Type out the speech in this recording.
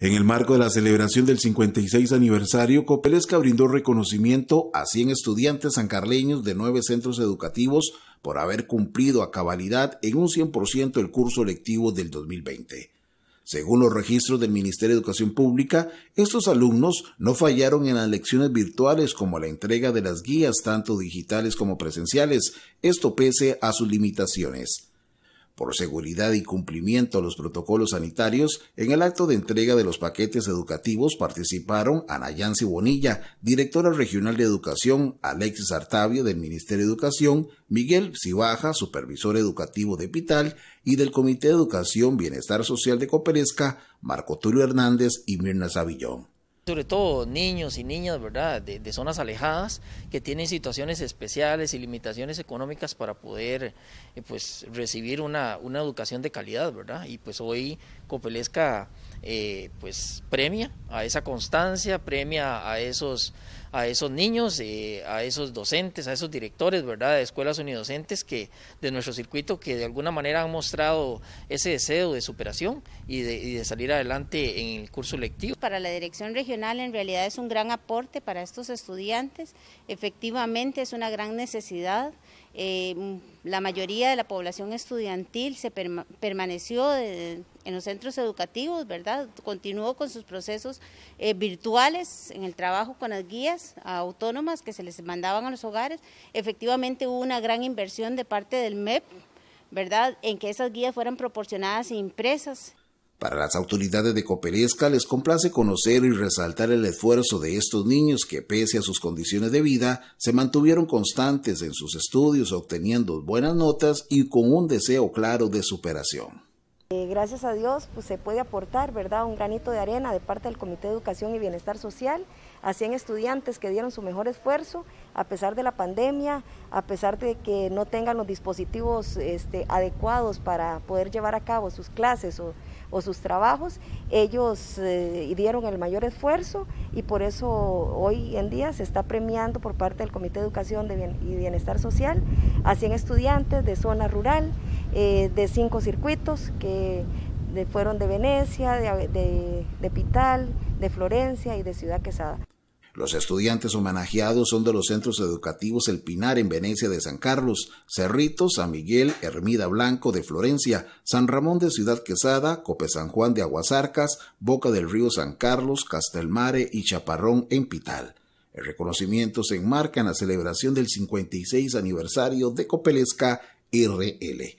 En el marco de la celebración del 56 aniversario, Copelesca brindó reconocimiento a 100 estudiantes sancarleños de nueve centros educativos por haber cumplido a cabalidad en un 100% el curso lectivo del 2020. Según los registros del Ministerio de Educación Pública, estos alumnos no fallaron en las lecciones virtuales como la entrega de las guías tanto digitales como presenciales, esto pese a sus limitaciones por seguridad y cumplimiento a los protocolos sanitarios, en el acto de entrega de los paquetes educativos participaron Anayansi Bonilla, directora regional de educación, Alexis Artavio del Ministerio de Educación, Miguel Cibaja, supervisor educativo de Pital, y del Comité de Educación Bienestar Social de Coperesca, Marco Tulio Hernández y Mirna Savillón sobre todo niños y niñas, ¿verdad?, de, zonas alejadas que tienen situaciones especiales y limitaciones económicas para poder, eh, pues, recibir una, educación de calidad, ¿verdad? Y pues hoy Copelesca, eh, pues, premia a esa constancia, premia a esos a esos niños, eh, a esos docentes, a esos directores, ¿verdad?, de escuelas unidocentes que de nuestro circuito que de alguna manera han mostrado ese deseo de superación y de, y de salir adelante en el curso lectivo. Para la dirección regional en realidad es un gran aporte para estos estudiantes, efectivamente es una gran necesidad. Eh, mm, la mayoría de la población estudiantil se permaneció en los centros educativos, ¿verdad? Continuó con sus procesos eh, virtuales en el trabajo con las guías autónomas que se les mandaban a los hogares. Efectivamente hubo una gran inversión de parte del MEP, ¿verdad? En que esas guías fueran proporcionadas e impresas. Para las autoridades de Copelesca les complace conocer y resaltar el esfuerzo de estos niños que, pese a sus condiciones de vida, se mantuvieron constantes en sus estudios obteniendo buenas notas y con un deseo claro de superación. Eh, gracias a Dios pues, se puede aportar ¿verdad? un granito de arena de parte del Comité de Educación y Bienestar Social a 100 estudiantes que dieron su mejor esfuerzo a pesar de la pandemia, a pesar de que no tengan los dispositivos este, adecuados para poder llevar a cabo sus clases o, sus trabajos, ellos eh, dieron el mayor esfuerzo y por eso hoy en día se está premiando por parte del Comité de Educación y Bienestar Social a 100 estudiantes de zona rural. Eh, de cinco circuitos que fueron de Venecia, de, Pital, de Florencia y de Ciudad Quesada. Los estudiantes homenajeados son de los centros educativos El Pinar en Venecia de San Carlos, Cerrito, San Miguel, Hermida Blanco de Florencia, San Ramón de Ciudad Quesada, Cope San Juan de Aguasarcas, Boca del Río San Carlos, Castelmare y Chaparrón en Pital. El reconocimiento se enmarca en la celebración del 56 aniversario de Copelesca RL.